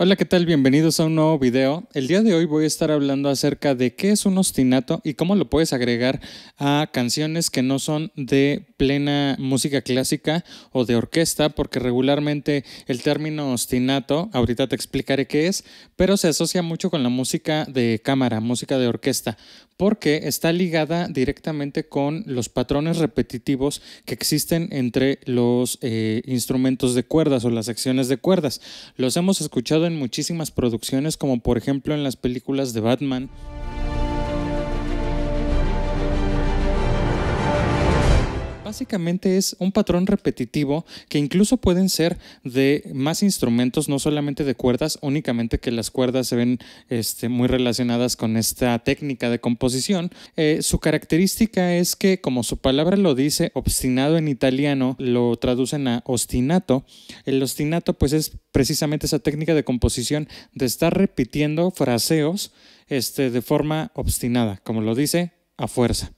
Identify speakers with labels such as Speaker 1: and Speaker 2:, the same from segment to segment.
Speaker 1: Hola, ¿qué tal? Bienvenidos a un nuevo video. El día de hoy voy a estar hablando acerca de qué es un ostinato y cómo lo puedes agregar a canciones que no son de plena música clásica o de orquesta, porque regularmente el término ostinato, ahorita te explicaré qué es, pero se asocia mucho con la música de cámara, música de orquesta, porque está ligada directamente con los patrones repetitivos que existen entre los eh, instrumentos de cuerdas o las secciones de cuerdas. Los hemos escuchado en muchísimas producciones como por ejemplo en las películas de Batman, Básicamente es un patrón repetitivo que incluso pueden ser de más instrumentos, no solamente de cuerdas, únicamente que las cuerdas se ven este, muy relacionadas con esta técnica de composición. Eh, su característica es que, como su palabra lo dice, obstinado en italiano lo traducen a ostinato. El ostinato pues es precisamente esa técnica de composición de estar repitiendo fraseos este, de forma obstinada, como lo dice, a fuerza.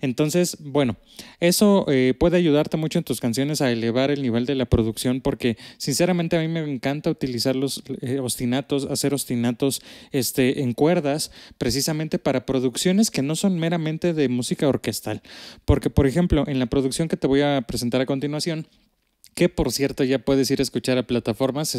Speaker 1: Entonces, bueno, eso eh, puede ayudarte mucho en tus canciones a elevar el nivel de la producción porque sinceramente a mí me encanta utilizar los eh, ostinatos, hacer ostinatos este, en cuerdas precisamente para producciones que no son meramente de música orquestal. Porque, por ejemplo, en la producción que te voy a presentar a continuación, que por cierto ya puedes ir a escuchar a plataformas, se,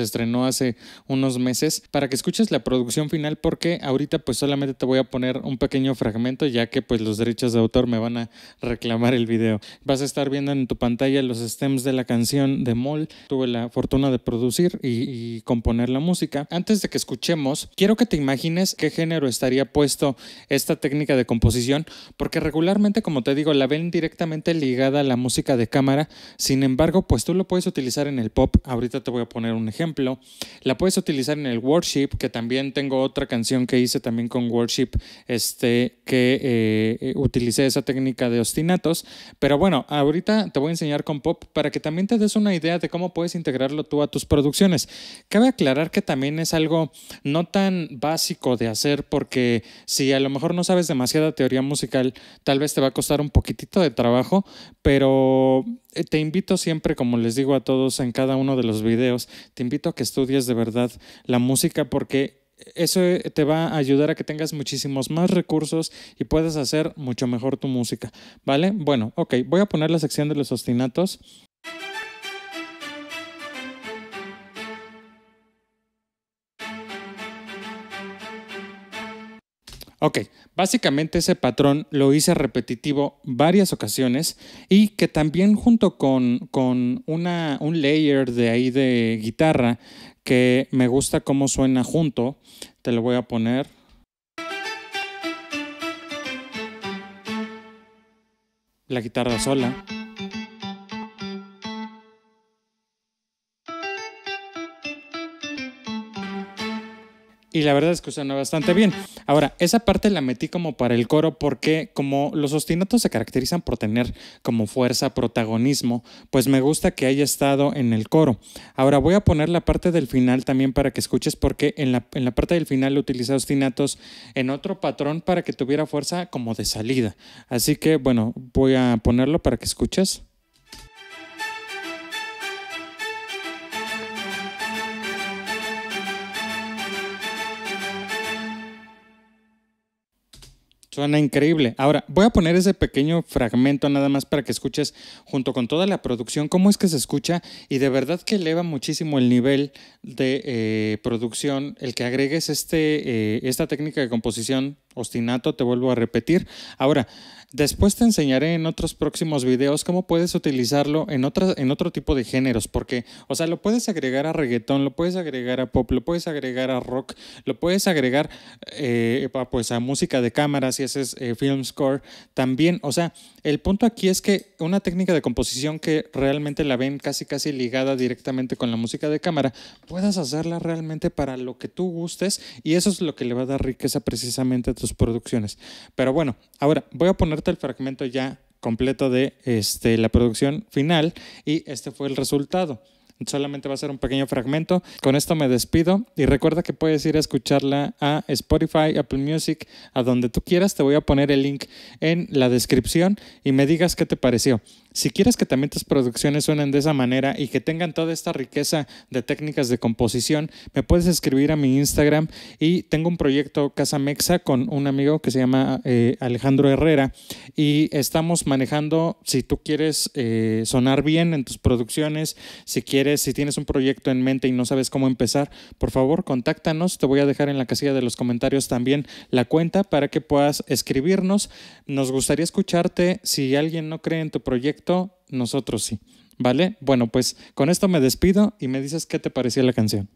Speaker 1: estrenó hace unos meses, para que escuches la producción final porque ahorita pues solamente te voy a poner un pequeño fragmento ya que pues los derechos de autor me van a reclamar el video. Vas a estar viendo en tu pantalla los stems de la canción de Moll, tuve la fortuna de producir y, y componer la música. Antes de que escuchemos, quiero que te imagines qué género estaría puesto esta técnica de composición porque regularmente como te digo la ven directamente ligada a la música de cámara, sin embargo pues tú lo puedes utilizar en el pop. Ahorita te voy a poner un ejemplo. La puedes utilizar en el worship, que también tengo otra canción que hice también con worship, este, que eh, eh, utilicé esa técnica de ostinatos. Pero bueno, ahorita te voy a enseñar con pop para que también te des una idea de cómo puedes integrarlo tú a tus producciones. Cabe aclarar que también es algo no tan básico de hacer porque si a lo mejor no sabes demasiada teoría musical, tal vez te va a costar un poquitito de trabajo, pero eh, te invito siempre, como les digo a todos en cada uno de los videos, te invito a que estudies de verdad la música porque eso eh, te va a ayudar a que tengas muchísimos más recursos y puedas hacer mucho mejor tu música, ¿vale? Bueno, ok, voy a poner la sección de los ostinatos. Ok, básicamente ese patrón lo hice repetitivo varias ocasiones y que también junto con, un layer de ahí de guitarra que me gusta cómo suena junto, te lo voy a poner. La guitarra sola. y la verdad es que suena bastante bien. Ahora, esa parte la metí como para el coro porque como los ostinatos se caracterizan por tener como fuerza, protagonismo, pues me gusta que haya estado en el coro. Ahora voy a poner la parte del final también para que escuches porque en la, parte del final utilicé ostinatos en otro patrón para que tuviera fuerza como de salida. Así que bueno, voy a ponerlo para que escuches. Suena increíble. Ahora, voy a poner ese pequeño fragmento nada más para que escuches junto con toda la producción cómo es que se escucha y de verdad que eleva muchísimo el nivel de eh, producción el que agregues este, eh, esta técnica de composición ostinato, te vuelvo a repetir. Ahora, después te enseñaré en otros próximos videos cómo puedes utilizarlo en, otras, en otro tipo de géneros, porque, o sea, lo puedes agregar a reggaetón, lo puedes agregar a pop, lo puedes agregar a rock, lo puedes agregar eh, pues a música de cámara, si haces eh, film score también. O sea, el punto aquí es que una técnica de composición que realmente la ven casi casi ligada directamente con la música de cámara, puedas hacerla realmente para lo que tú gustes y eso es lo que le va a dar riqueza precisamente a tu producciones. Pero bueno, ahora voy a ponerte el fragmento ya completo de este, la producción final y este fue el resultado. Solamente va a ser un pequeño fragmento. Con esto me despido y recuerda que puedes ir a escucharla a Spotify, Apple Music, a donde tú quieras. Te voy a poner el link en la descripción y me digas qué te pareció. Si quieres que también tus producciones suenen de esa manera y que tengan toda esta riqueza de técnicas de composición, me puedes escribir a mi Instagram y tengo un proyecto Casa Mexa con un amigo que se llama eh, Alejandro Herrera y estamos manejando si tú quieres eh, sonar bien en tus producciones, si quieres, si tienes un proyecto en mente y no sabes cómo empezar, por favor contáctanos, te voy a dejar en la casilla de los comentarios también la cuenta para que puedas escribirnos. Nos gustaría escucharte si alguien no cree en tu proyecto nosotros sí. ¿Vale? Bueno, pues con esto me despido y me dices qué te pareció la canción.